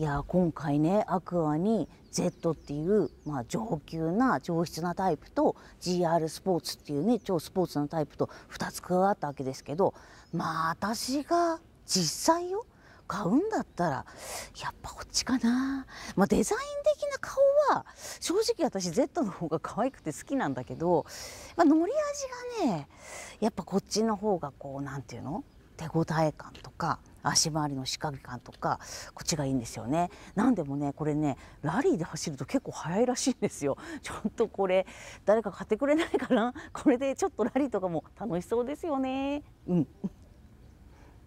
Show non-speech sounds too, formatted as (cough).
いや今回ねアクアに Z っていう、まあ、上級な上質なタイプと GR スポーツっていうね超スポーツなタイプと2つ加わったわけですけどまあ私が実際よ買うんだったらやっぱこっちかな、まあ、デザイン的な顔は正直私 Z の方が可愛くて好きなんだけど、まあ、乗り味がねやっぱこっちの方がこう何て言うの手応え感とか足回りの仕掛け感とかこっちがいいんですよねなんでもねこれねラリーで走ると結構速いらしいんですよ (laughs) ちょっとこれ誰か買ってくれないかな (laughs) これでちょっとラリーとかも楽しそうですよねうん